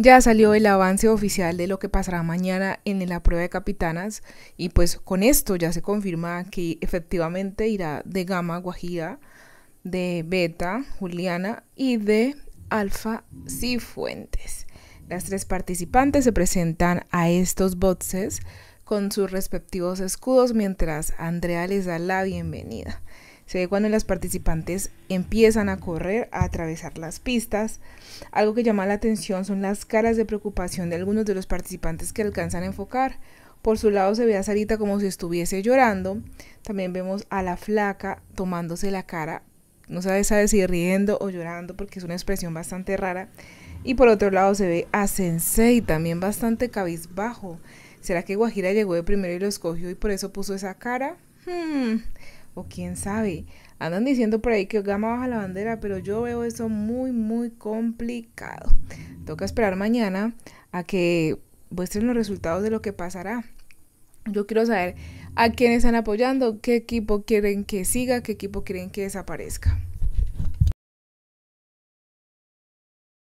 Ya salió el avance oficial de lo que pasará mañana en la prueba de capitanas y pues con esto ya se confirma que efectivamente irá de Gama Guajira, de Beta Juliana y de Alfa Cifuentes. Las tres participantes se presentan a estos boxes con sus respectivos escudos mientras Andrea les da la bienvenida. Se ve cuando las participantes empiezan a correr, a atravesar las pistas. Algo que llama la atención son las caras de preocupación de algunos de los participantes que alcanzan a enfocar. Por su lado se ve a Sarita como si estuviese llorando. También vemos a la flaca tomándose la cara. No sabe, sabe si riendo o llorando porque es una expresión bastante rara. Y por otro lado se ve a Sensei también bastante cabizbajo. ¿Será que Guajira llegó de primero y lo escogió y por eso puso esa cara? Hmm o quién sabe. Andan diciendo por ahí que Gama baja la bandera, pero yo veo eso muy, muy complicado. Toca esperar mañana a que muestren los resultados de lo que pasará. Yo quiero saber a quiénes están apoyando, qué equipo quieren que siga, qué equipo quieren que desaparezca.